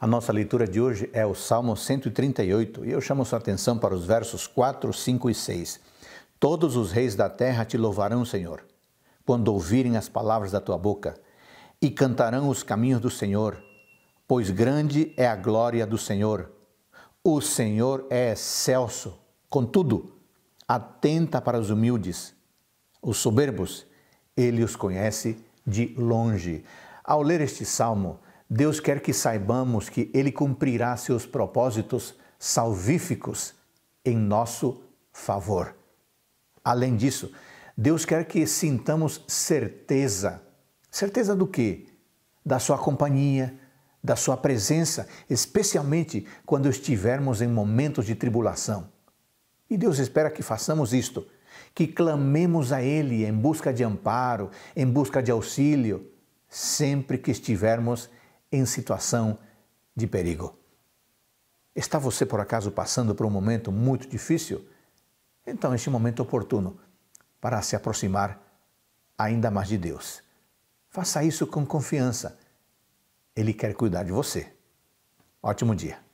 A nossa leitura de hoje é o Salmo 138 e eu chamo sua atenção para os versos 4, 5 e 6. Todos os reis da terra te louvarão, Senhor, quando ouvirem as palavras da tua boca, e cantarão os caminhos do Senhor, pois grande é a glória do Senhor. O Senhor é excelso, contudo, atenta para os humildes. Os soberbos, ele os conhece de longe. Ao ler este salmo, Deus quer que saibamos que Ele cumprirá seus propósitos salvíficos em nosso favor. Além disso, Deus quer que sintamos certeza. Certeza do quê? Da Sua companhia, da Sua presença, especialmente quando estivermos em momentos de tribulação. E Deus espera que façamos isto, que clamemos a Ele em busca de amparo, em busca de auxílio, sempre que estivermos em situação de perigo. Está você por acaso passando por um momento muito difícil? Então, este momento é oportuno para se aproximar ainda mais de Deus. Faça isso com confiança. Ele quer cuidar de você. Ótimo dia!